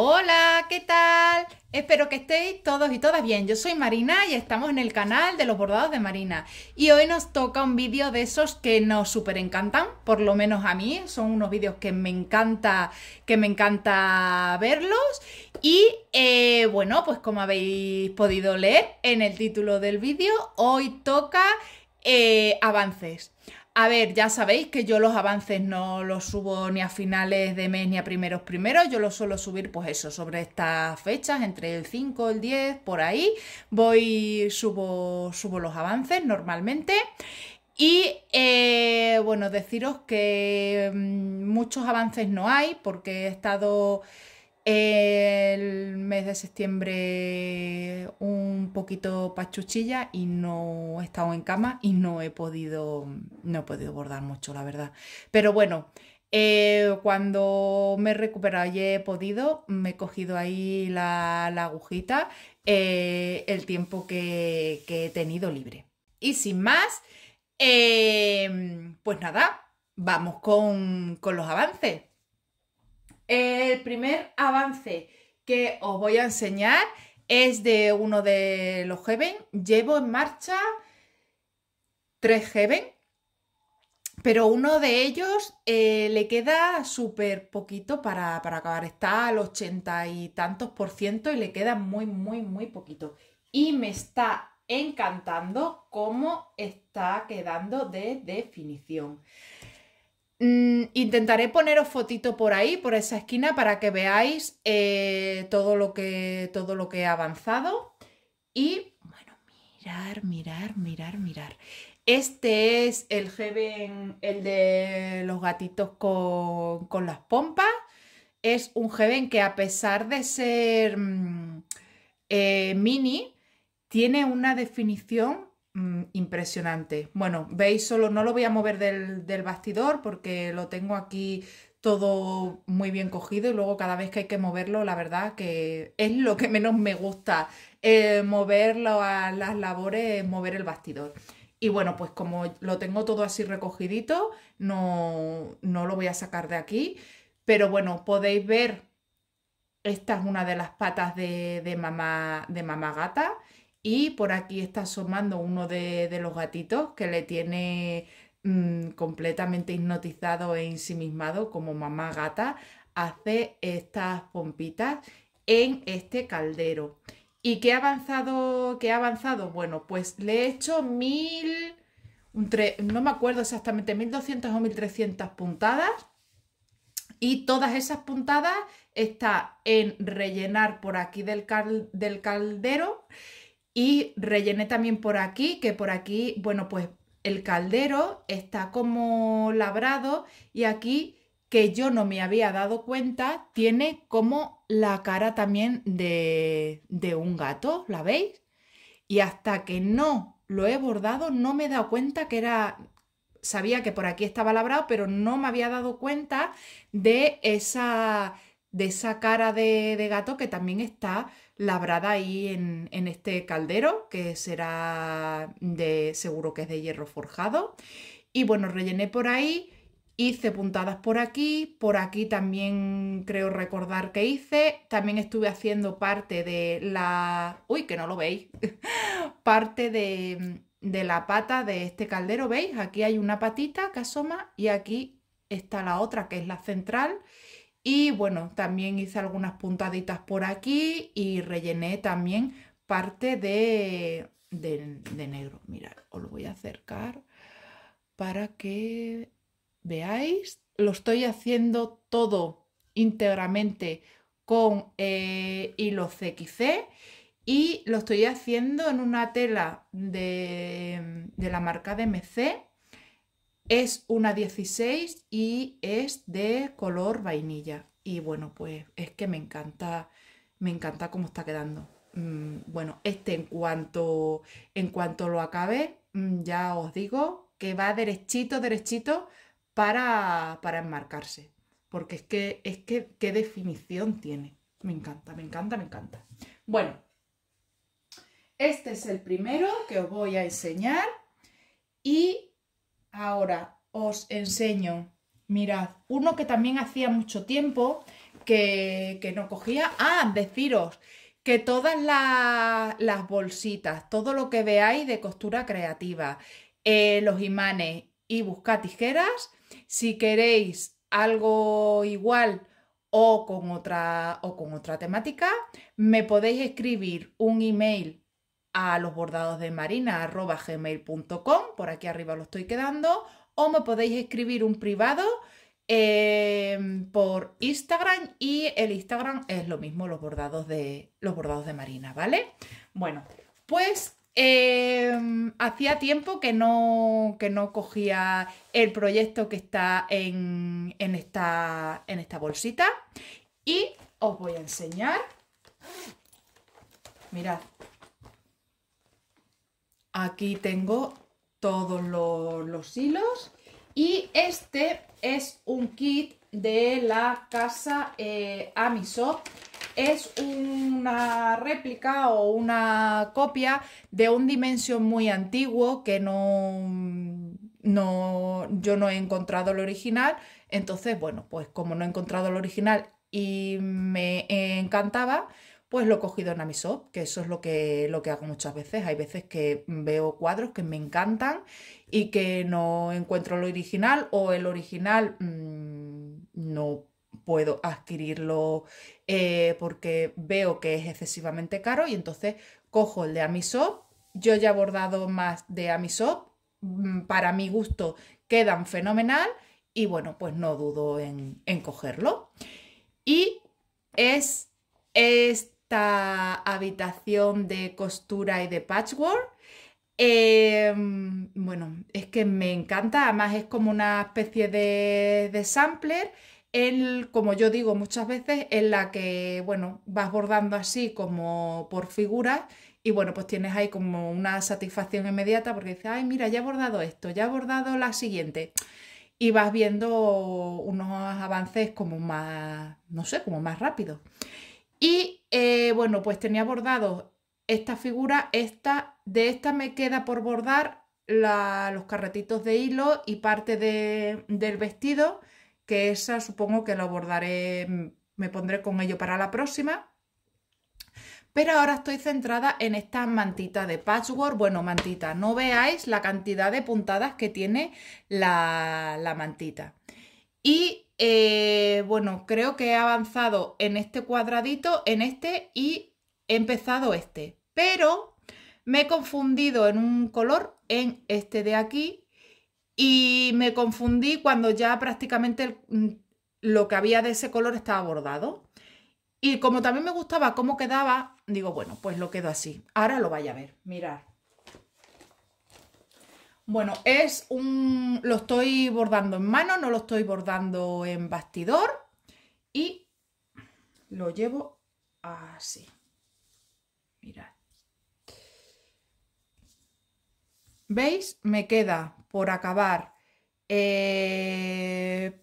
Hola, ¿qué tal? Espero que estéis todos y todas bien. Yo soy Marina y estamos en el canal de los bordados de Marina. Y hoy nos toca un vídeo de esos que nos súper encantan, por lo menos a mí. Son unos vídeos que me encanta, que me encanta verlos. Y eh, bueno, pues como habéis podido leer en el título del vídeo, hoy toca eh, avances. A ver, ya sabéis que yo los avances no los subo ni a finales de mes ni a primeros primeros, yo los suelo subir pues eso, sobre estas fechas, entre el 5, el 10, por ahí, voy, subo, subo los avances normalmente. Y eh, bueno, deciros que mm, muchos avances no hay porque he estado... El mes de septiembre un poquito pachuchilla y no he estado en cama y no he podido, no he podido bordar mucho, la verdad. Pero bueno, eh, cuando me he recuperado y he podido, me he cogido ahí la, agujita eh, el tiempo que, he tenido libre. Y sin más, eh, pues nada, vamos con los avances. El primer avance que os voy a enseñar es de uno de los Heaven. Llevo en marcha tres Heaven, pero uno de ellos eh, le queda súper poquito para, para, acabar. Está al ochenta y tantos por ciento y le queda muy, muy, muy poquito. Y me está encantando cómo está quedando de definición. Mm, intentaré poneros fotito por ahí, por esa esquina, para que veáis eh, todo, lo que, todo lo que he avanzado. Y bueno, mirar, mirar, mirar, mirar. Este es el Heaven, el de los gatitos con, las pompas. Es un Heaven que a pesar de ser mm, eh, mini, tiene una definición Mm, impresionante. Bueno, veis solo, no lo voy a mover del, bastidor porque lo tengo aquí todo muy bien cogido y luego cada vez que hay que moverlo, la verdad que es lo que menos me gusta, moverlo eh, mover las labores, mover el bastidor. Y bueno, pues como lo tengo todo así recogidito, no, no lo voy a sacar de aquí, pero bueno, podéis ver, esta es una de las patas de, de mamá, de mamá gata, y por aquí está asomando uno de, los gatitos que le tiene mm, completamente hipnotizado e ensimismado como mamá gata. Hace estas pompitas en este caldero. ¿Y qué ha avanzado? ¿Qué ha avanzado? Bueno, pues le he hecho mil... no me acuerdo exactamente, 1200 o 1300 puntadas. Y todas esas puntadas está en rellenar por aquí del, del caldero y rellené también por aquí, que por aquí, bueno, pues el caldero está como labrado y aquí que yo no me había dado cuenta, tiene como la cara también de, de un gato, ¿la veis? Y hasta que no lo he bordado, no me he dado cuenta que era, sabía que por aquí estaba labrado, pero no me había dado cuenta de esa, de esa cara de, gato que también está labrada ahí en, este caldero, que será de seguro que es de hierro forjado. Y bueno, rellené por ahí, hice puntadas por aquí, por aquí también creo recordar que hice, también estuve haciendo parte de la... Uy, que no lo veis, parte de, de la pata de este caldero, ¿veis? Aquí hay una patita que asoma y aquí está la otra que es la central y bueno, también hice algunas puntaditas por aquí y rellené también parte de, de, negro. Mirad, os lo voy a acercar para que veáis. Lo estoy haciendo todo íntegramente con eh, hilo CXC y lo estoy haciendo en una tela de, de la marca DMC es una 16 y es de color vainilla. Y bueno, pues es que me encanta, me encanta cómo está quedando. Mm, bueno, este en cuanto, en cuanto lo acabe, mm, ya os digo que va derechito, derechito para, para enmarcarse. Porque es que, es que, qué definición tiene. Me encanta, me encanta, me encanta. Bueno, este es el primero que os voy a enseñar y Ahora os enseño, mirad, uno que también hacía mucho tiempo que, que no cogía. Ah, deciros que todas las bolsitas, todo lo que veáis de costura creativa, eh, los imanes y busca tijeras, si queréis algo igual o con otra o con otra temática, me podéis escribir un email a los bordados de gmail.com por aquí arriba lo estoy quedando, o me podéis escribir un privado em, por Instagram y el Instagram es lo mismo, los bordados de, Marina, ¿vale? Bueno, pues em, hacía tiempo que no, no cogía el proyecto que está en, en, esta, en esta bolsita y os voy a enseñar. Mirad, Aquí tengo todos los, hilos. Y este es un kit de la casa eh, Es una réplica o una copia de un dimensión muy antiguo que no, no, yo no he encontrado el original. Entonces, bueno, pues como no he encontrado el original y me encantaba, pues lo he cogido en Amisop, que eso es lo que, lo que hago muchas veces. Hay veces que veo cuadros que me encantan y que no encuentro lo original o el original mm, no puedo adquirirlo eh, porque veo que es excesivamente caro y entonces cojo el de Amisop. Yo ya he bordado más de Amisop, mm, para mi gusto quedan fenomenal y bueno, pues no dudo en, en cogerlo. Y es, es esta habitación de costura y de patchwork. Em, bueno, es que me encanta, además es como una especie de, de sampler, el como yo digo muchas veces, en la que, bueno, vas bordando así como por figuras y bueno, pues tienes ahí como una satisfacción inmediata porque dices, ay, mira, ya he bordado esto, ya he bordado la siguiente. Y vas viendo unos avances como más, no sé, como más rápido. Y eh, bueno, pues tenía bordado esta figura, esta, de esta me queda por bordar los carretitos de hilo y parte del vestido, que esa supongo que lo bordaré, me pondré con ello para la próxima. Pero ahora estoy centrada en esta mantita de patchwork. Bueno, mantita, no veáis la cantidad de puntadas que tiene la mantita. Y eh, bueno, creo que he avanzado en este cuadradito, en este y he empezado este. Pero me he confundido en un color, en este de aquí, y me confundí cuando ya prácticamente mm, lo que había de ese color estaba bordado. Y como también me gustaba cómo quedaba, digo, bueno, pues lo quedo así. Ahora lo vaya a ver, mirad. Bueno, es un. Lo estoy bordando en mano, no lo estoy bordando en bastidor. Y lo llevo así. Mirad. ¿Veis? Me queda por acabar eh,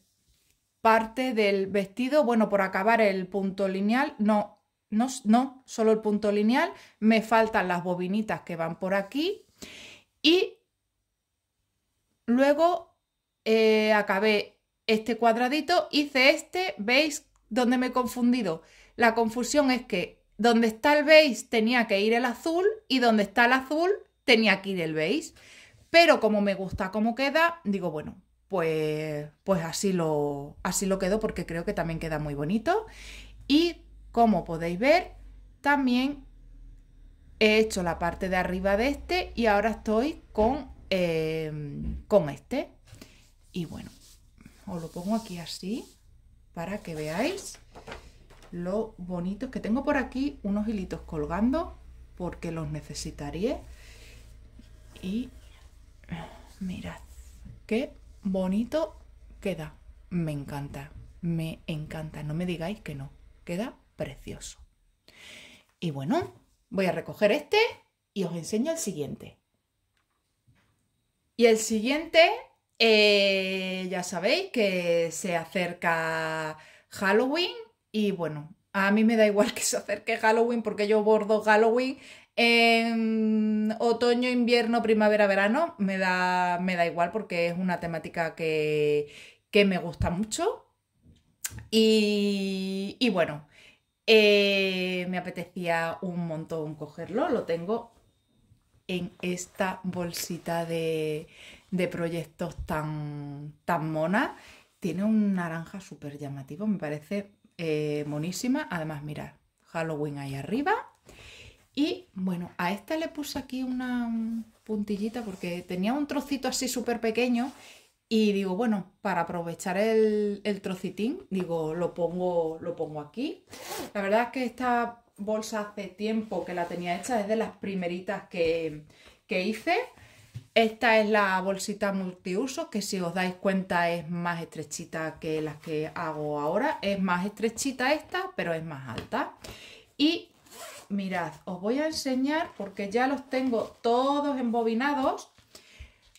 parte del vestido, bueno, por acabar el punto lineal, no, no, no, solo el punto lineal, me faltan las bobinitas que van por aquí y Luego eh, acabé este cuadradito, hice este, ¿veis donde me he confundido? La confusión es que donde está el beige tenía que ir el azul y donde está el azul tenía que ir el beige. Pero como me gusta cómo queda, digo, bueno, pues, pues así, lo, así lo quedo porque creo que también queda muy bonito. Y como podéis ver, también he hecho la parte de arriba de este y ahora estoy con Em, con este. Y bueno, os lo pongo aquí así para que veáis lo bonito que tengo por aquí unos hilitos colgando porque los necesitaría y mirad qué bonito queda me encanta me encanta no me digáis que no queda precioso y bueno voy a recoger este y os enseño el siguiente y el siguiente, eh, ya sabéis que se acerca Halloween y bueno, a mí me da igual que se acerque Halloween porque yo bordo Halloween en otoño, invierno, primavera, verano. Me da, me da igual porque es una temática que, me gusta mucho. Y, bueno, eh, me apetecía un montón cogerlo, lo tengo en esta bolsita de, proyectos tan, tan mona. Tiene un naranja súper llamativo, me parece eh, monísima. Además, mirad, Halloween ahí arriba. Y bueno, a esta le puse aquí una puntillita porque tenía un trocito así súper pequeño y digo, bueno, para aprovechar el, el, trocitín, digo, lo pongo, lo pongo aquí. La verdad es que está bolsa hace tiempo que la tenía hecha, es de las primeritas que, hice. Esta es la bolsita multiuso, que si os dais cuenta es más estrechita que las que hago ahora. Es más estrechita esta, pero es más alta. Y mirad, os voy a enseñar, porque ya los tengo todos embobinados,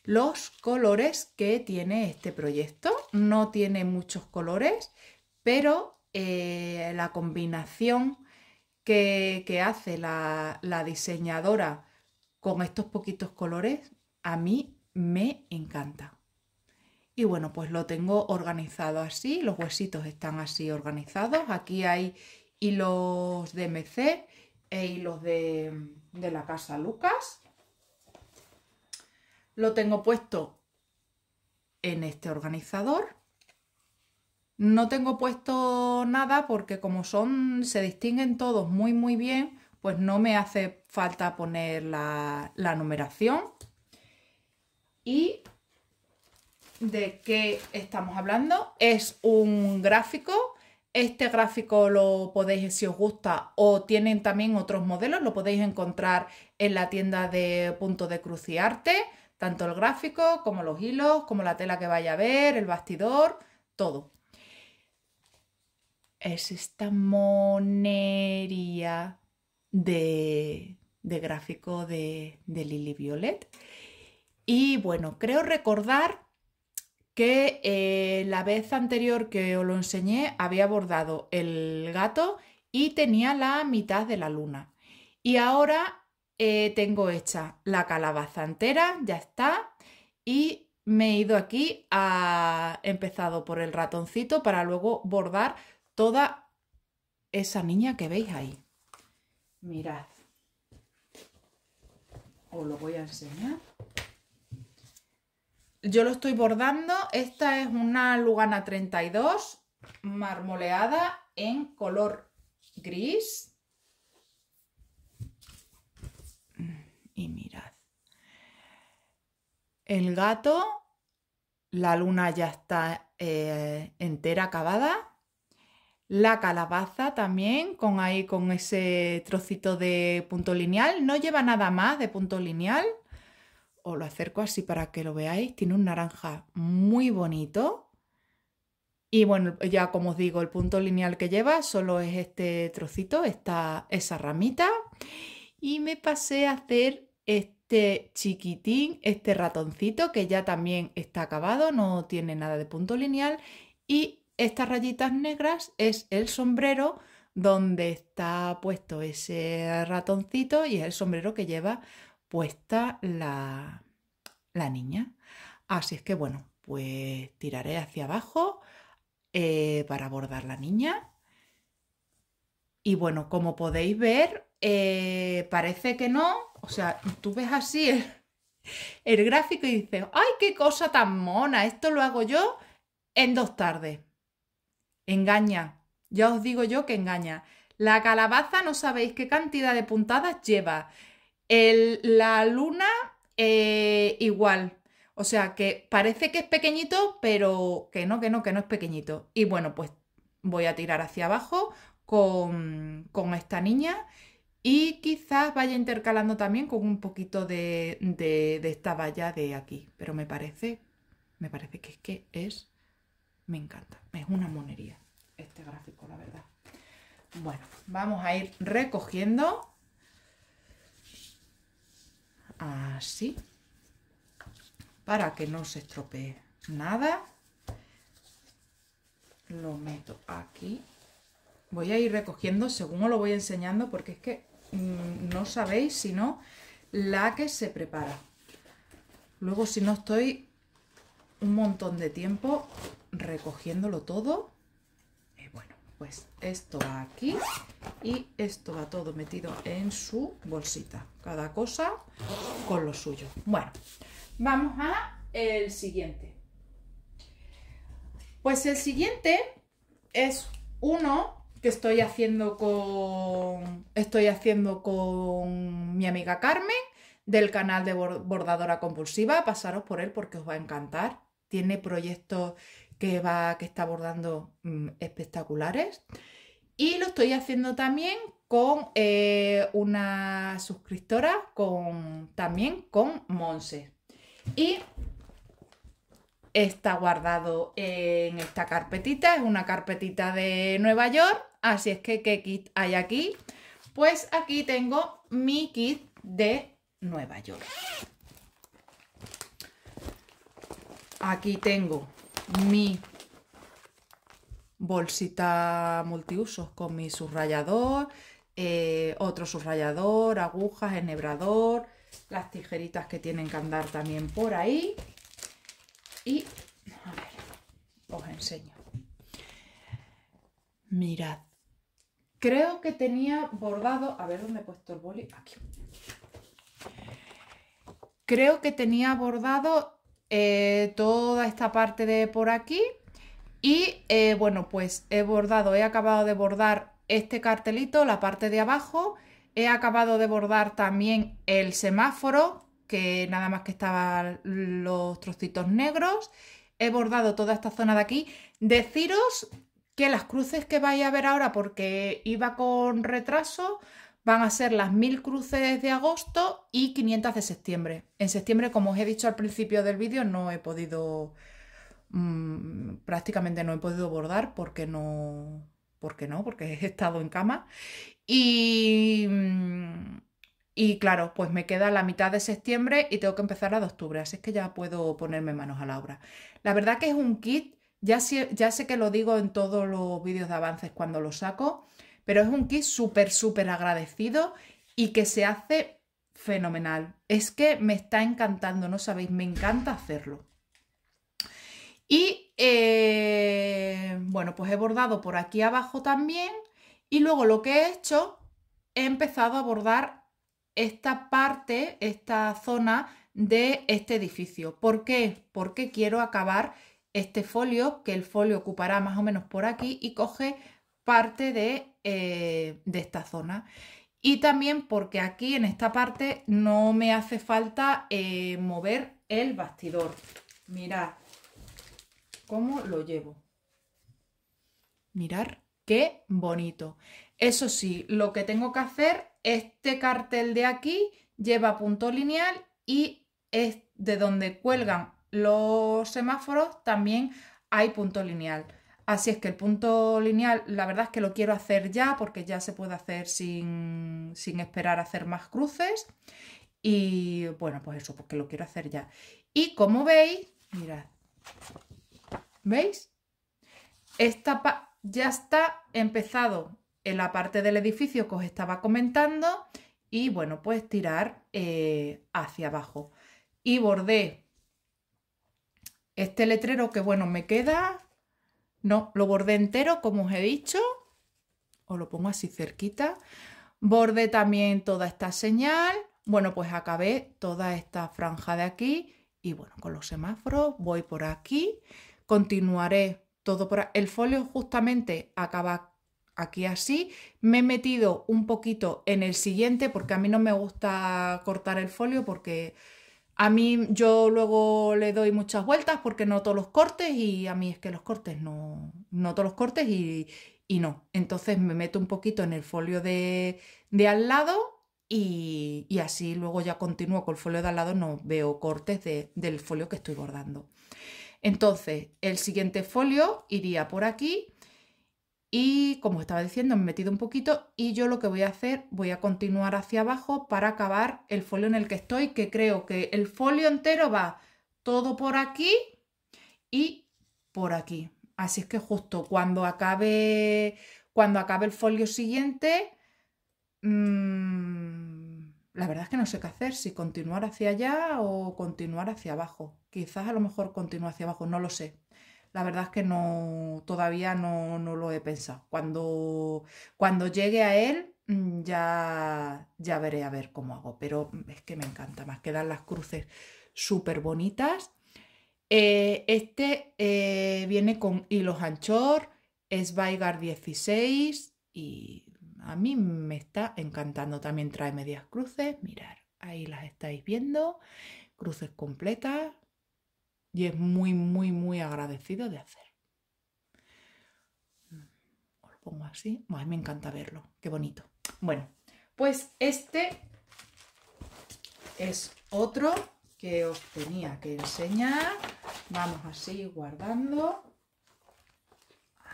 los colores que tiene este proyecto. No tiene muchos colores, pero eh, la combinación que, hace la, diseñadora con estos poquitos colores, a mí me encanta. Y bueno, pues lo tengo organizado así, los huesitos están así organizados. Aquí hay hilos de MC e hilos de la casa Lucas. Lo tengo puesto en este organizador no tengo puesto nada porque como son, se distinguen todos muy muy bien, pues no me hace falta poner la, numeración. Y de qué estamos hablando. Es un gráfico. Este gráfico lo podéis, si os gusta, o tienen también otros modelos, lo podéis encontrar en la tienda de Punto de Cruz y Arte. Tanto el gráfico como los hilos, como la tela que vaya a ver, el bastidor, todo es esta monería de, de gráfico de, de Lily Violet. Y bueno, creo recordar que eh, la vez anterior que os lo enseñé había bordado el gato y tenía la mitad de la luna. Y ahora eh, tengo hecha la calabaza entera, ya está, y me he ido aquí a empezado por el ratoncito para luego bordar toda esa niña que veis ahí. Mirad. Os lo voy a enseñar. Yo lo estoy bordando. Esta es una Lugana 32 marmoleada en color gris. Y mirad. El gato, la luna ya está eh, entera acabada. La calabaza también, con ahí con ese trocito de punto lineal. No lleva nada más de punto lineal. Os lo acerco así para que lo veáis. Tiene un naranja muy bonito. Y bueno, ya como os digo, el punto lineal que lleva solo es este trocito, esta, esa ramita. Y me pasé a hacer este chiquitín, este ratoncito que ya también está acabado, no tiene nada de punto lineal. Y estas rayitas negras es el sombrero donde está puesto ese ratoncito y es el sombrero que lleva puesta la, niña. Así es que bueno, pues tiraré hacia abajo eh, para bordar la niña. Y bueno, como podéis ver, eh, parece que no. O sea, tú ves así el, el gráfico y dices, ¡ay, qué cosa tan mona! Esto lo hago yo en dos tardes. Engaña. Ya os digo yo que engaña. La calabaza no sabéis qué cantidad de puntadas lleva. El, la luna eh, igual. O sea que parece que es pequeñito, pero que no, que no, que no es pequeñito. Y bueno, pues voy a tirar hacia abajo con, con esta niña y quizás vaya intercalando también con un poquito de, de, de esta valla de aquí. Pero me parece, me parece que es que es me encanta. Es una monería este gráfico, la verdad. Bueno, vamos a ir recogiendo. Así. Para que no se estropee nada. Lo meto aquí. Voy a ir recogiendo según os lo voy enseñando porque es que mm, no sabéis si no la que se prepara. Luego si no estoy un montón de tiempo recogiéndolo todo. y bueno, pues esto va aquí y esto va todo metido en su bolsita. Cada cosa con lo suyo. Bueno, vamos a el siguiente. Pues el siguiente es uno que estoy haciendo con estoy haciendo con mi amiga Carmen del canal de bordadora compulsiva, pasaros por él porque os va a encantar tiene proyectos que, va, que está abordando mm, espectaculares. Y lo estoy haciendo también con eh, una suscriptora, con, también con Monse. Y está guardado en esta carpetita, es una carpetita de Nueva York, así es que qué kit hay aquí. Pues aquí tengo mi kit de Nueva York. Aquí tengo mi bolsita multiusos con mi subrayador, eh, otro subrayador, agujas, enhebrador, las tijeritas que tienen que andar también por ahí. Y, a ver, os enseño. Mirad, creo que tenía bordado, a ver dónde he puesto el boli, aquí. Creo que tenía bordado eh, toda esta parte de por aquí y eh, bueno pues he bordado, he acabado de bordar este cartelito, la parte de abajo, he acabado de bordar también el semáforo que nada más que estaban los trocitos negros, he bordado toda esta zona de aquí, deciros que las cruces que vais a ver ahora porque iba con retraso, van a ser las 1000 cruces de agosto y 500 de septiembre. En septiembre, como os he dicho al principio del vídeo, no he podido, mm, prácticamente no he podido bordar porque no, porque no, porque he estado en cama. Y, mm, y claro, pues me queda la mitad de septiembre y tengo que empezar la de octubre, así es que ya puedo ponerme manos a la obra. La verdad que es un kit, ya, sé, ya sé que lo digo en todos los vídeos de avances cuando lo saco, pero es un kit súper, súper agradecido y que se hace fenomenal. Es que me está encantando, no sabéis, me encanta hacerlo. Y eh, bueno, pues he bordado por aquí abajo también y luego lo que he hecho, he empezado a bordar esta parte, esta zona de este edificio. ¿Por qué? Porque quiero acabar este folio, que el folio ocupará más o menos por aquí y coge parte de eh, de esta zona. Y también porque aquí en esta parte no me hace falta eh, mover el bastidor. Mirad cómo lo llevo. mirad qué bonito. Eso sí, lo que tengo que hacer, este cartel de aquí lleva punto lineal y es de donde cuelgan los semáforos también hay punto lineal. Así es que el punto lineal, la verdad es que lo quiero hacer ya porque ya se puede hacer sin, esperar a hacer más cruces. Y bueno, pues eso, porque lo quiero hacer ya. Y como veis, mirad, ¿veis? Esta ya está empezado en la parte del edificio que os estaba comentando y bueno, pues tirar eh, hacia abajo. Y bordé este letrero que bueno, me queda no, lo bordé entero, como os he dicho. Os lo pongo así cerquita. Bordé también toda esta señal. Bueno, pues acabé toda esta franja de aquí. Y bueno, con los semáforos voy por aquí. Continuaré todo por aquí. El folio justamente acaba aquí así. Me he metido un poquito en el siguiente porque a mí no me gusta cortar el folio porque a mí yo luego le doy muchas vueltas porque noto los cortes y a mí es que los cortes no, noto los cortes y, y no. Entonces me meto un poquito en el folio de, de al lado y, y, así luego ya continúo con el folio de al lado, no veo cortes del folio que estoy bordando. Entonces, el siguiente folio iría por aquí y como estaba diciendo, me he metido un poquito y yo lo que voy a hacer, voy a continuar hacia abajo para acabar el folio en el que estoy, que creo que el folio entero va todo por aquí y por aquí. Así es que justo cuando acabe, cuando acabe el folio siguiente, mm, la verdad es que no sé qué hacer, si continuar hacia allá o continuar hacia abajo. Quizás a lo mejor continúe hacia abajo, no lo sé la verdad es que no, todavía no, lo he pensado. Cuando, cuando llegue a él, mm, ya, ya veré a ver cómo hago, pero es que me encanta más, quedan las cruces súper bonitas. Eh, este eh, viene con hilos anchor, es Vaigar 16 y a mí me está encantando. También trae medias cruces, mirar, ahí las estáis viendo, cruces completas, y es muy, muy, muy agradecido de hacer. Mm, lo pongo así. me encanta verlo. Qué bonito. Bueno, pues este es otro que os tenía que enseñar. Vamos así guardando.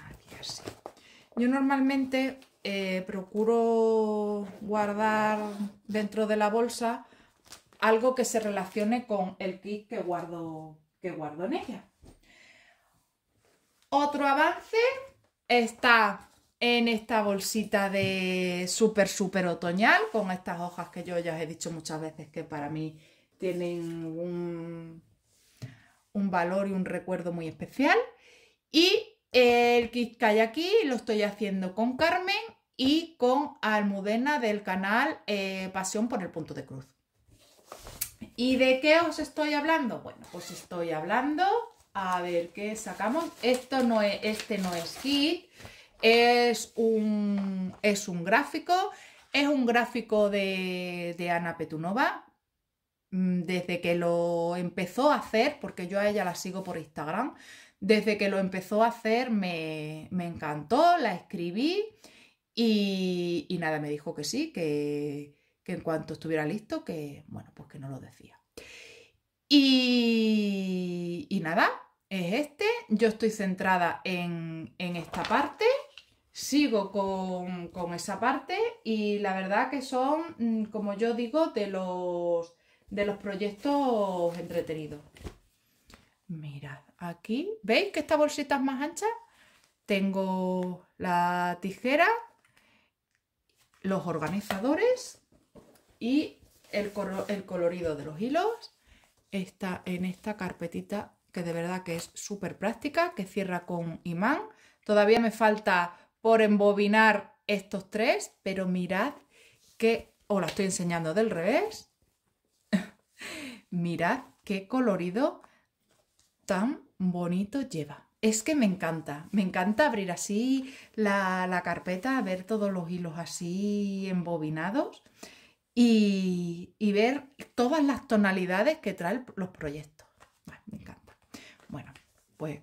Aquí así. Yo normalmente eh, procuro guardar dentro de la bolsa algo que se relacione con el kit que guardo que guardo en ella. Otro avance está en esta bolsita de súper, súper otoñal, con estas hojas que yo ya os he dicho muchas veces que para mí tienen un, valor y un recuerdo muy especial. Y el kit que hay aquí lo estoy haciendo con Carmen y con Almudena del canal eh, Pasión por el Punto de Cruz. ¿Y de qué os estoy hablando? Bueno, pues estoy hablando, a ver qué sacamos. Esto no es, este no es kit, es un, es un gráfico, es un gráfico de, de Ana Petunova, mm, desde que lo empezó a hacer, porque yo a ella la sigo por Instagram, desde que lo empezó a hacer me, encantó, la escribí y, y, nada, me dijo que sí, que, que en cuanto estuviera listo, que, bueno, pues que no lo decía. Y, nada, es este. Yo estoy centrada en, esta parte sigo con, esa parte y la verdad que son, mm, como yo digo, de los, de los proyectos entretenidos. Mirad, aquí, ¿veis que esta bolsita es más ancha? Tengo la tijera, los organizadores y el, el colorido de los hilos está en esta carpetita que de verdad que es súper práctica, que cierra con imán. Todavía me falta por embobinar estos tres, pero mirad que os la estoy enseñando del revés. mirad qué colorido tan bonito lleva. Es que me encanta, me encanta abrir así la, la carpeta, ver todos los hilos así embobinados y, ver todas las tonalidades que traen los proyectos. me encanta. Bueno, pues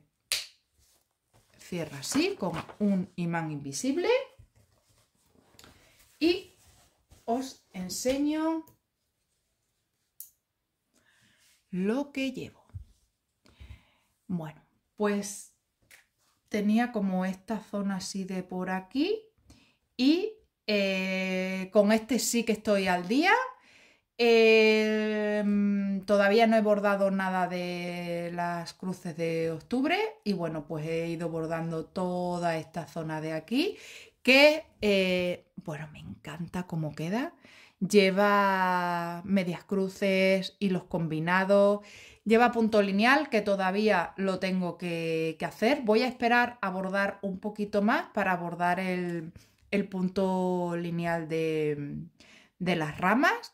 cierra así con un imán invisible y os enseño lo que llevo. Bueno, pues tenía como esta zona así de por aquí y eh, eh, con este sí que estoy al día. Eh, mm, todavía no he bordado nada de las cruces de octubre y bueno, pues he ido bordando toda esta zona de aquí que, eh, bueno, me encanta cómo queda. Lleva medias cruces, y los combinados, lleva punto lineal que todavía lo tengo que, hacer. Voy a esperar a bordar un poquito más para bordar el, el punto lineal de, las ramas.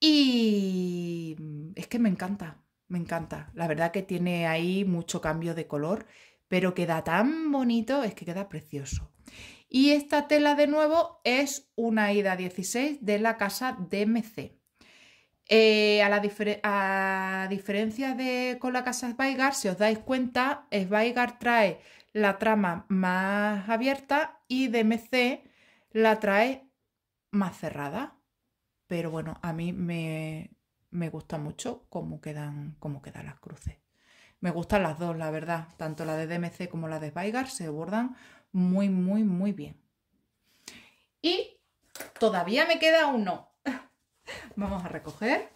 Y es que me encanta, me encanta. La verdad que tiene ahí mucho cambio de color, pero queda tan bonito, es que queda precioso. Y esta tela de nuevo es una ida 16 de la casa DMC. Eh, a, la diferencia de con la casa Sveigar, si os dais cuenta, Sveigar trae la trama más abierta y DMC la trae más cerrada. Pero bueno, a mí me, gusta mucho cómo quedan, quedan las cruces. Me gustan las dos, la verdad. Tanto la de DMC como la de Weigar se bordan muy, muy, muy bien. Y todavía me queda uno. Vamos a recoger.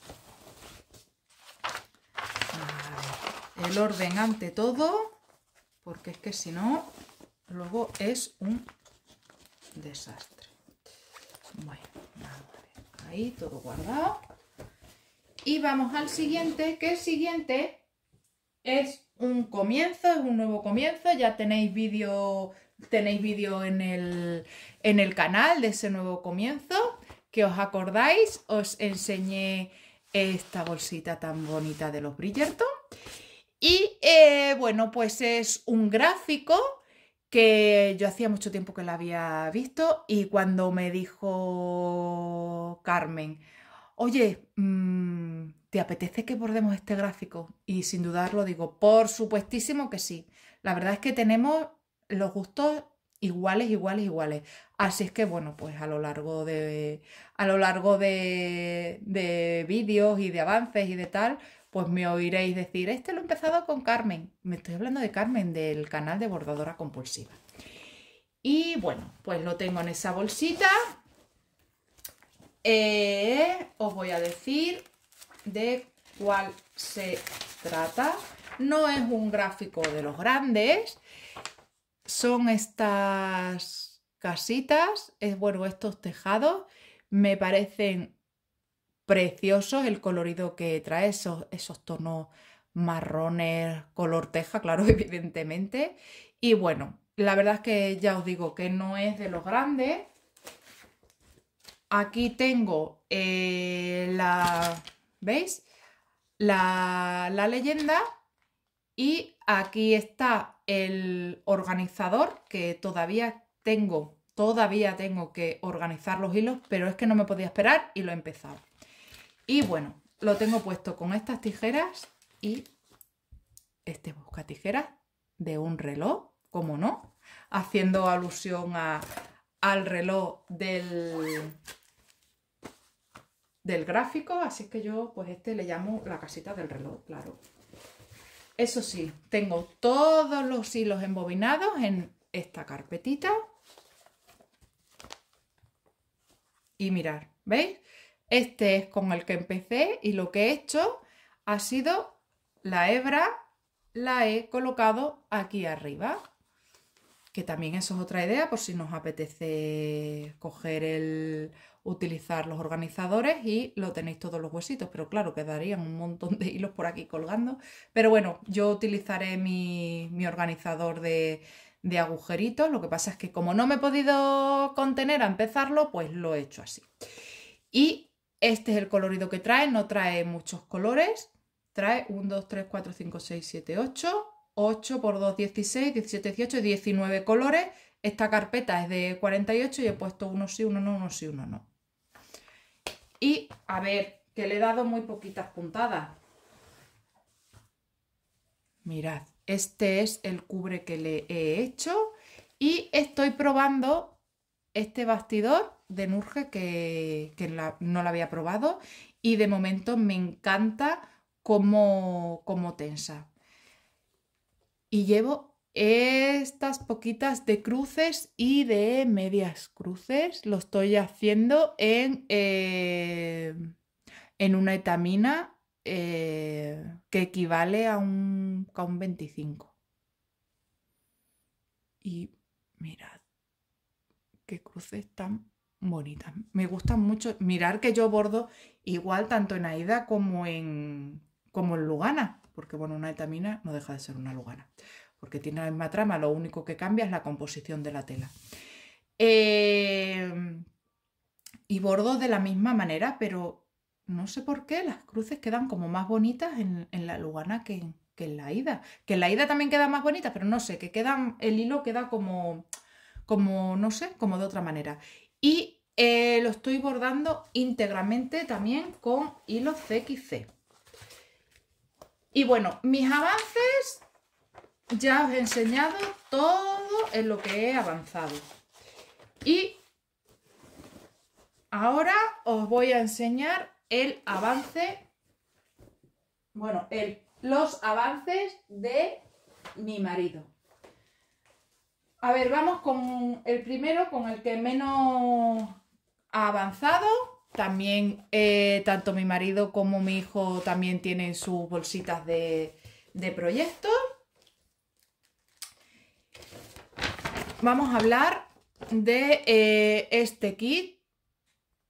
el orden ante todo, porque es que si no, luego es un desastre. Bueno, Ahí todo guardado. Y vamos al siguiente, que el siguiente es un comienzo, es un nuevo comienzo. Ya tenéis vídeo tenéis vídeo en el, en el canal de ese nuevo comienzo. Que os acordáis, os enseñé esta bolsita tan bonita de los Bridgerton. Y eh, bueno, pues es un gráfico que yo hacía mucho tiempo que la había visto y cuando me dijo Carmen, oye, mm, ¿te apetece que bordemos este gráfico? Y sin dudarlo digo, por supuestísimo que sí. La verdad es que tenemos los gustos iguales, iguales, iguales. Así es que bueno, pues a lo largo de a lo largo de, de vídeos y de avances y de tal, pues me oiréis decir, este lo he empezado con Carmen. Me estoy hablando de Carmen, del canal de bordadora compulsiva. Y bueno, pues lo tengo en esa bolsita. Eh, os voy a decir de cuál se trata. No es un gráfico de los grandes. Son estas casitas, es bueno, estos tejados. Me parecen preciosos el colorido que trae, esos, tonos marrones, color teja, claro, evidentemente. Y bueno, la verdad es que ya os digo que no es de los grandes. Aquí tengo eh, la, ¿veis? La, la leyenda y aquí está el organizador que todavía tengo, todavía tengo que organizar los hilos, pero es que no me podía esperar y lo he empezado. Y bueno, lo tengo puesto con estas tijeras y este busca tijeras de un reloj, como no, haciendo alusión al reloj del, del gráfico, así que yo pues este le llamo la casita del reloj, claro. Eso sí, tengo todos los hilos embobinados en esta carpetita. Y mirar, ¿veis? Este es con el que empecé y lo que he hecho ha sido la hebra, la he colocado aquí arriba. Que también eso es otra idea por si nos apetece coger el, utilizar los organizadores y lo tenéis todos los huesitos, pero claro, quedarían un montón de hilos por aquí colgando. Pero bueno, yo utilizaré mi, organizador de, agujeritos, lo que pasa es que como no me he podido contener a empezarlo, pues lo he hecho así. Y este es el colorido que trae, no trae muchos colores. Trae 1, 2, 3, 4, 5, 6, 7, 8, 8 por 2, 16, 17, 18, 19 colores. Esta carpeta es de 48 y he puesto uno sí, uno no, uno sí, uno no. Y a ver, que le he dado muy poquitas puntadas. Mirad, este es el cubre que le he hecho y estoy probando este bastidor de Nurge que, no la había probado y de momento me encanta como tensa. Y llevo estas poquitas de cruces y de medias cruces. Lo estoy haciendo en, eh, en una etamina eh, que equivale a un, 25. Y mirad, qué cruces tan bonitas. Me gusta mucho mirar que yo bordo igual tanto en Aida como en, como en Lugana, porque bueno, una etamina no deja de ser una Lugana, porque tiene la misma trama, lo único que cambia es la composición de la tela. Em, y bordo de la misma manera, pero no sé por qué las cruces quedan como más bonitas en, la Lugana que, en la Aida Que en la Aida también queda más bonitas, pero no sé, que quedan, el hilo queda como, como, no sé, como de otra manera y eh, lo estoy bordando íntegramente también con hilo CXC. Y bueno, mis avances ya os he enseñado todo en lo que he avanzado. Y ahora os voy a enseñar el avance, bueno, los avances de mi marido. A ver, vamos con el primero, con el que menos ha avanzado. También, eh, tanto mi marido como mi hijo también tienen sus bolsitas de, proyectos. Vamos a hablar de eh, este kit.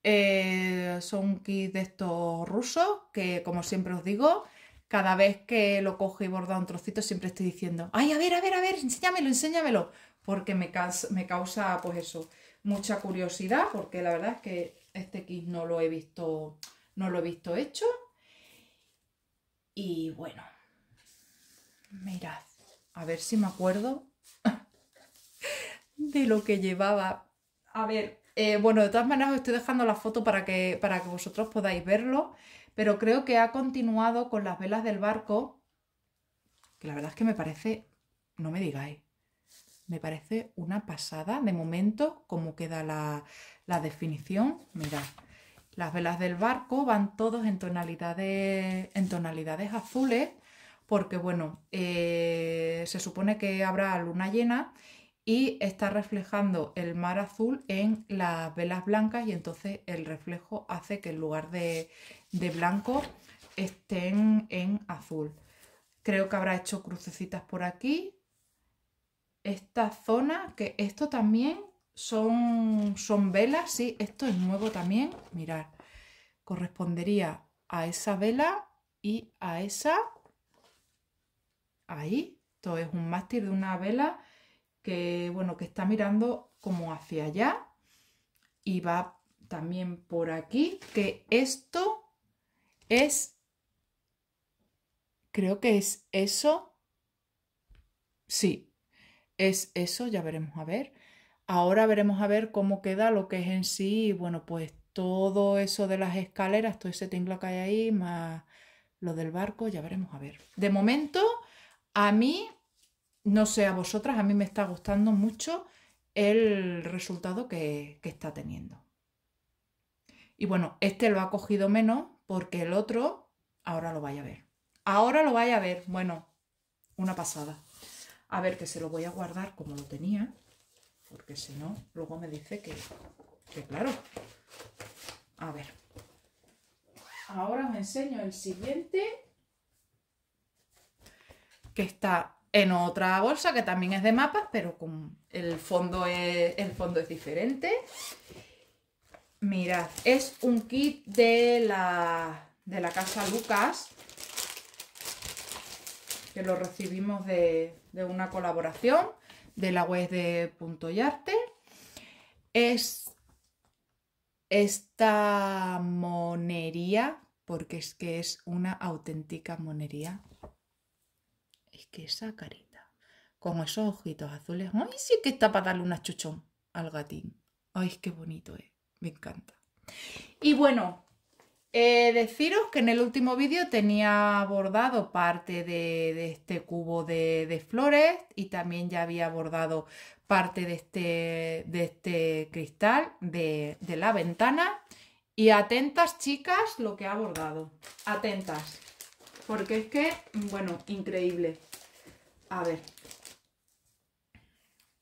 Eh, son kits de estos rusos que, como siempre os digo, cada vez que lo cojo y borda un trocito, siempre estoy diciendo, ay, a ver, a ver, a ver, enséñamelo, enséñamelo porque me, me causa, pues eso, mucha curiosidad, porque la verdad es que este kit no lo he visto, no lo he visto hecho. Y bueno, mirad, a ver si me acuerdo de lo que llevaba. A ver, eh, bueno, de todas maneras os estoy dejando la foto para que, para que vosotros podáis verlo, pero creo que ha continuado con las velas del barco, que la verdad es que me parece, no me digáis, me parece una pasada. De momento, como queda la, definición, mira Las velas del barco van todos en tonalidades, en tonalidades azules, porque bueno, eh, se supone que habrá luna llena y está reflejando el mar azul en las velas blancas y entonces el reflejo hace que en lugar de, de blanco estén en azul. Creo que habrá hecho crucecitas por aquí esta zona, que esto también son, son velas, sí, esto es nuevo también, mirar correspondería a esa vela y a esa, ahí, esto es un mástil de una vela que, bueno, que está mirando como hacia allá y va también por aquí, que esto es, creo que es eso, sí, es eso, ya veremos a ver. Ahora veremos a ver cómo queda lo que es en sí, bueno, pues todo eso de las escaleras, todo ese tingla que hay ahí, más lo del barco, ya veremos a ver. De momento, a mí, no sé a vosotras, a mí me está gustando mucho el resultado que, que está teniendo. Y bueno, este lo ha cogido menos porque el otro ahora lo vaya a ver. Ahora lo vaya a ver, bueno, una pasada. A ver, que se lo voy a guardar como lo tenía, porque si no, luego me dice que, que claro. A ver. Ahora os enseño el siguiente, que está en otra bolsa que también es de mapas, pero con el fondo es, el fondo es diferente. Mirad, es un kit de la, de la casa Lucas, que lo recibimos de, una colaboración de la web de Punto y Arte. Es esta monería, porque es que es una auténtica monería. Es que esa carita, con esos ojitos azules, ¡ay, sí que está para darle una chuchón al gatín! ¡Ay, qué bonito eh! Me encanta. Y bueno, eh, deciros que en el último vídeo tenía bordado parte de, este cubo de, flores y también ya había bordado parte de este, de este cristal de, la ventana. Y atentas, chicas, lo que ha bordado Atentas. Porque es que, bueno, increíble. A ver.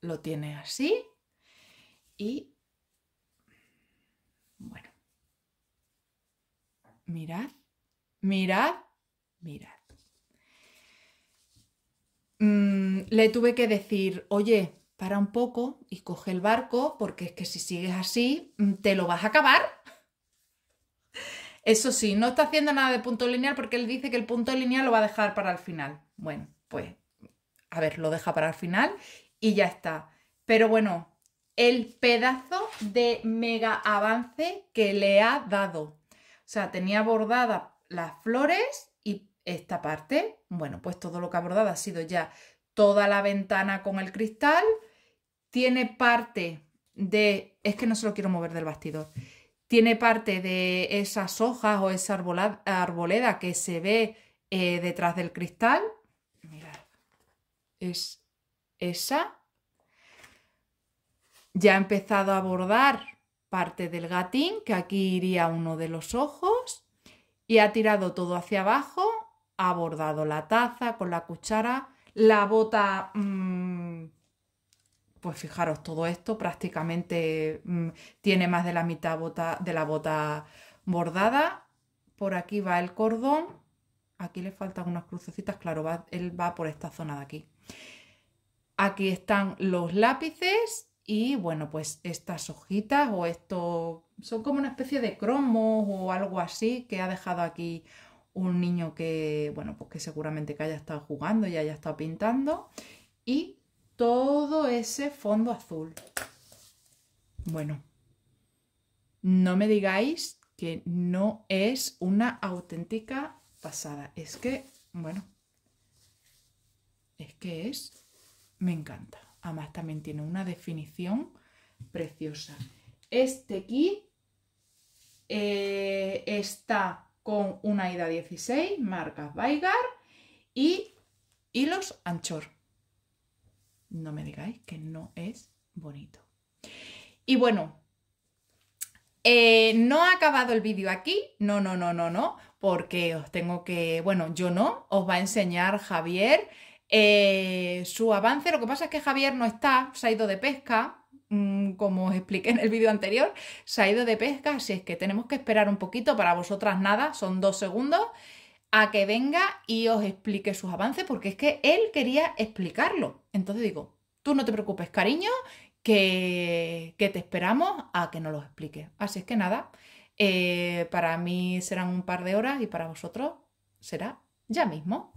Lo tiene así. Y mirad, mirad, mirad. Mm, le tuve que decir, oye, para un poco y coge el barco, porque es que si sigues así, mm, te lo vas a acabar. Eso sí, no está haciendo nada de punto lineal porque él dice que el punto lineal lo va a dejar para el final. Bueno, pues, a ver, lo deja para el final y ya está. Pero bueno, el pedazo de mega avance que le ha dado. O sea, tenía bordadas las flores y esta parte, bueno, pues todo lo que ha bordado ha sido ya toda la ventana con el cristal, tiene parte de, es que no se lo quiero mover del bastidor, tiene parte de esas hojas o esa arboleda que se ve eh, detrás del cristal, mirad, es esa, ya ha empezado a bordar parte del gatín, que aquí iría uno de los ojos, y ha tirado todo hacia abajo, ha bordado la taza con la cuchara, la bota... Mm, pues fijaros, todo esto prácticamente mm, tiene más de la mitad bota, de la bota bordada. Por aquí va el cordón. Aquí le faltan unas crucecitas, claro, él va por esta zona de aquí. Aquí están los lápices y bueno, pues estas hojitas o esto son como una especie de cromos o algo así que ha dejado aquí un niño que, bueno, pues que seguramente que haya estado jugando y haya estado pintando. Y todo ese fondo azul. Bueno, no me digáis que no es una auténtica pasada. Es que, bueno, es que es, me encanta. Además también tiene una definición preciosa. Este aquí eh, está con una ida 16, marca Baigar y hilos anchor. No me digáis que no es bonito. Y bueno, eh, no ha acabado el vídeo aquí, no, no, no, no, no, porque os tengo que, bueno, yo no, os va a enseñar Javier eh, su avance, lo que pasa es que Javier no está, se ha ido de pesca, mm, como os expliqué en el vídeo anterior, se ha ido de pesca, así es que tenemos que esperar un poquito, para vosotras nada, son dos segundos, a que venga y os explique sus avances, porque es que él quería explicarlo. Entonces digo, tú no te preocupes, cariño, que, que te esperamos a que nos lo explique. Así es que nada, eh, para mí serán un par de horas y para vosotros será ya mismo.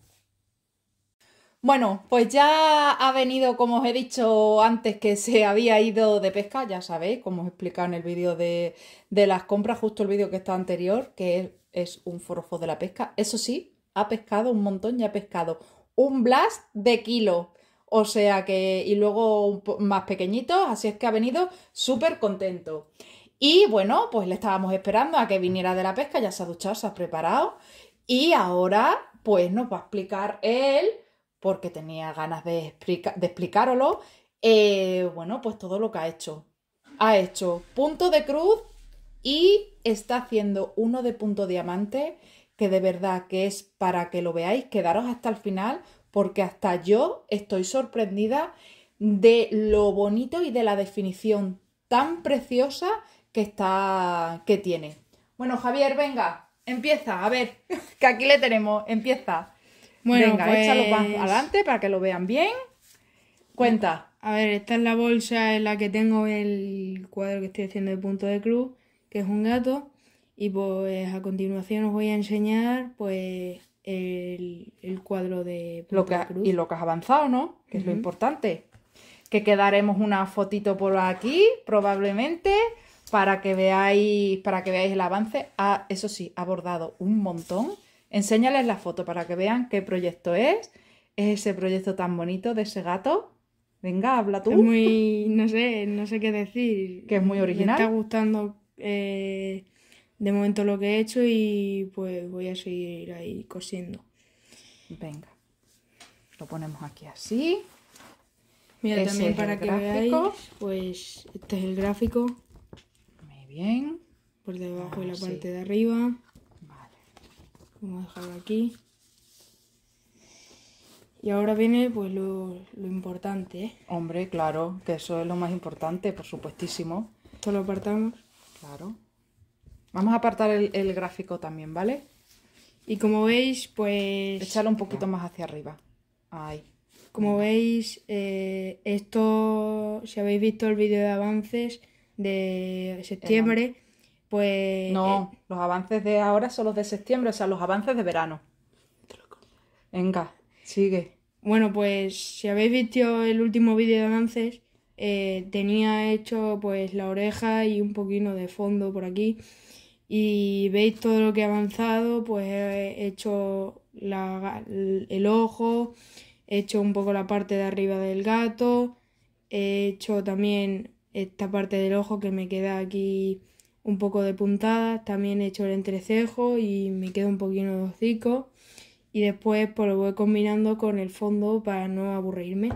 Bueno, pues ya ha venido, como os he dicho antes, que se había ido de pesca, ya sabéis, como os he explicado en el vídeo de, las compras, justo el vídeo que está anterior, que es, un forofo de la pesca. Eso sí, ha pescado un montón y ha pescado un blast de kilo. O sea que, y luego más pequeñitos, así es que ha venido súper contento. Y bueno, pues le estábamos esperando a que viniera de la pesca, ya se ha duchado, se ha preparado. Y ahora, pues nos va a explicar él porque tenía ganas de, explicároslo, eh, bueno, pues todo lo que ha hecho. Ha hecho punto de cruz y está haciendo uno de punto diamante que de verdad que es para que lo veáis, quedaros hasta el final porque hasta yo estoy sorprendida de lo bonito y de la definición tan preciosa que está que tiene. Bueno, Javier, venga, empieza, a ver, que aquí le tenemos, empieza. Bueno, Venga, pues... échalo adelante para que lo vean bien. Cuenta. A ver, esta es la bolsa en la que tengo el cuadro que estoy haciendo de punto de cruz, que es un gato. Y pues a continuación os voy a enseñar pues el, cuadro de lo Y lo que has avanzado, ¿no? Que es lo importante. Que quedaremos una fotito por aquí, probablemente, para que veáis, para que veáis el avance. Ah, eso sí, ha bordado un montón. Enséñales la foto para que vean qué proyecto es. Es ese proyecto tan bonito de ese gato. Venga, habla tú. Es muy, no sé, no sé qué decir. Que es muy original. Me está gustando eh, de momento lo que he hecho y pues voy a seguir ahí cosiendo. Venga. Lo ponemos aquí así. Mira, también para que veáis, pues este es el gráfico. Muy bien. Por debajo y la parte de arriba. Vamos a dejarlo aquí. Y ahora viene pues lo, importante. ¿eh? Hombre, claro, que eso es lo más importante, por supuestísimo. Esto lo apartamos. Claro. Vamos a apartar el, gráfico también, ¿vale? Y como veis, pues... Echarlo un poquito más hacia arriba. Ahí. Como veis, eh, esto, si habéis visto el vídeo de avances de septiembre, pues. No, eh, los avances de ahora son los de septiembre, o sea, los avances de verano. Venga, sigue. Bueno, pues si habéis visto el último vídeo de avances, eh, tenía hecho pues la oreja y un poquito de fondo por aquí. Y veis todo lo que he avanzado, pues he hecho el ojo, he hecho un poco la parte de arriba del gato, he hecho también esta parte del ojo que me queda aquí un poco de puntadas, también he hecho el entrecejo y me quedo un poquito de hocico y después pues lo voy combinando con el fondo para no aburrirme.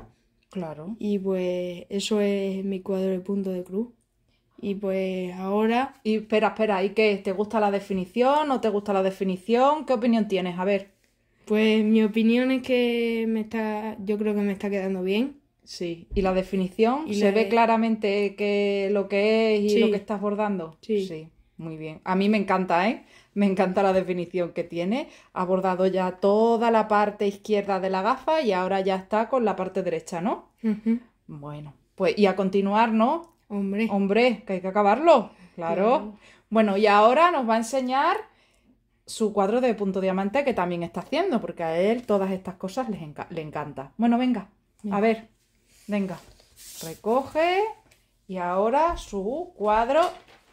Claro. Y pues eso es mi cuadro de punto de cruz. Y pues ahora... Y espera, espera, ¿y qué? ¿Te gusta la definición? ¿No te gusta la definición? ¿Qué opinión tienes? A ver. Pues mi opinión es que me está... Yo creo que me está quedando bien. Sí, y la definición, se ve claramente que lo que es y lo que estás abordando. Sí. sí. muy bien. A mí me encanta, ¿eh? Me encanta la definición que tiene. Ha abordado ya toda la parte izquierda de la gafa y ahora ya está con la parte derecha, ¿no? Bueno, pues y a continuar, ¿no? Hombre. Hombre, que hay que acabarlo. Claro. Bueno, y ahora nos va a enseñar su cuadro de punto diamante que también está haciendo, porque a él todas estas cosas le encanta. Bueno, venga. a ver. Venga, recoge y ahora su cuadro,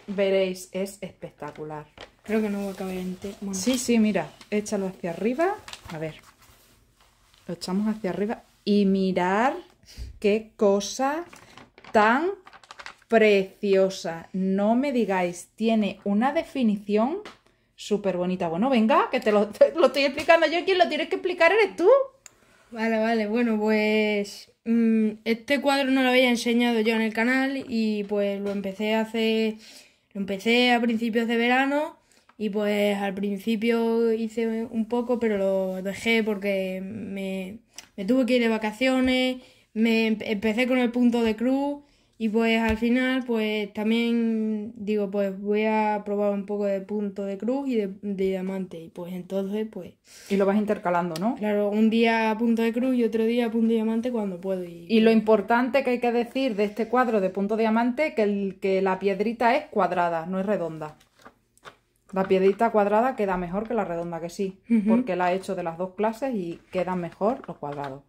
veréis, es espectacular. Creo que no va a caber en Sí, sí, mira, échalo hacia arriba. A ver, lo echamos hacia arriba y mirar qué cosa tan preciosa. No me digáis, tiene una definición súper bonita. Bueno, venga, que te lo, lo estoy explicando yo. Quien lo tienes que explicar eres tú. Vale, vale, bueno, pues mm, este cuadro no lo había enseñado yo en el canal y pues lo empecé hace, lo empecé a principios de verano y pues al principio hice un poco pero lo dejé porque me, me tuve que ir de vacaciones, me empecé con el punto de cruz y pues al final, pues también digo, pues voy a probar un poco de punto de cruz y de, diamante. Y pues entonces, pues... Y lo vas intercalando, ¿no? Claro, un día punto de cruz y otro día punto de diamante cuando puedo. Y... y, lo importante que hay que decir de este cuadro de punto diamante, que, el, que la piedrita es cuadrada, no es redonda. La piedrita cuadrada queda mejor que la redonda, que sí, porque la he hecho de las dos clases y quedan mejor los cuadrados.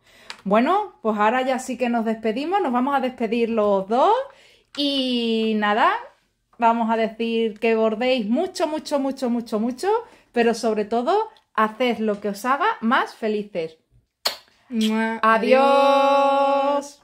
Bueno, pues ahora ya sí que nos despedimos, nos vamos a despedir los dos y nada, vamos a decir que bordéis mucho, mucho, mucho, mucho, mucho, pero sobre todo, haced lo que os haga más felices. Adiós.